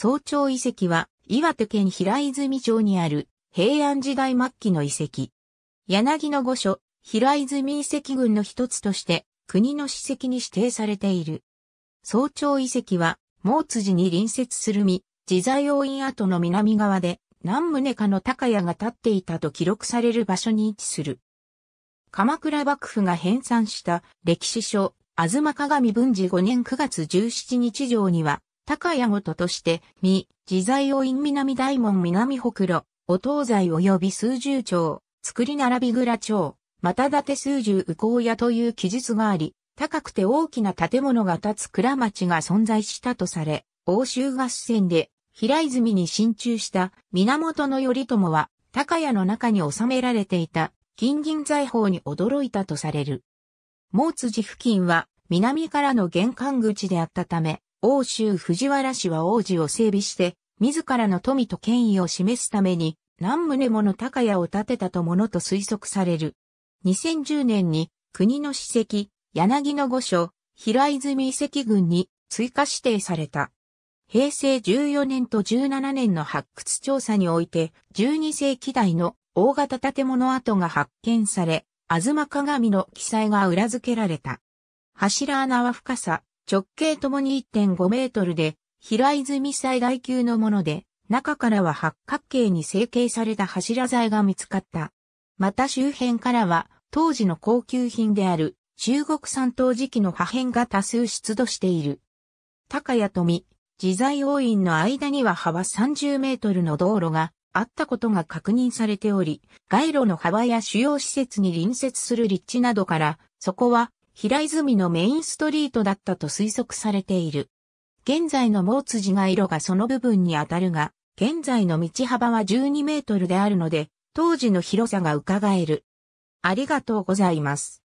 早朝遺跡は岩手県平泉町にある平安時代末期の遺跡。柳の御所、平泉遺跡群の一つとして国の史跡に指定されている。早朝遺跡は、毛辻に隣接するみ、自在王院跡の南側で何棟かの高屋が建っていたと記録される場所に位置する。鎌倉幕府が編纂した歴史書、吾妻鏡文治5年9月17日上には、高屋ごととして、未、自在を因南大門南北路、お東西及び数十町、作り並び蔵町、まただて数十右高屋という記述があり、高くて大きな建物が建つ蔵町が存在したとされ、欧州合戦で平泉に進駐した源頼朝は高屋の中に収められていた金銀財宝に驚いたとされる。毛辻付近は南からの玄関口であったため、欧州藤原氏は王子を整備して、自らの富と権威を示すために、何棟もの高屋を建てたとものと推測される。2010年に、国の史跡、柳の御所、平泉遺跡群に追加指定された。平成14年と17年の発掘調査において、12世紀代の大型建物跡が発見され、ま鏡の記載が裏付けられた。柱穴は深さ直径ともに1.5メートルで、平泉最大級のもので、中からは八角形に成形された柱材が見つかった。また周辺からは、当時の高級品である中国産陶磁器の破片が多数出土している。高谷富、自在応院の間には幅30メートルの道路があったことが確認されており、街路の幅や主要施設に隣接する立地などから、そこは平泉のメインストリートだったと推測されている。現在の毛辻が色がその部分に当たるが、現在の道幅は12メートルであるので、当時の広さが伺える。ありがとうございます。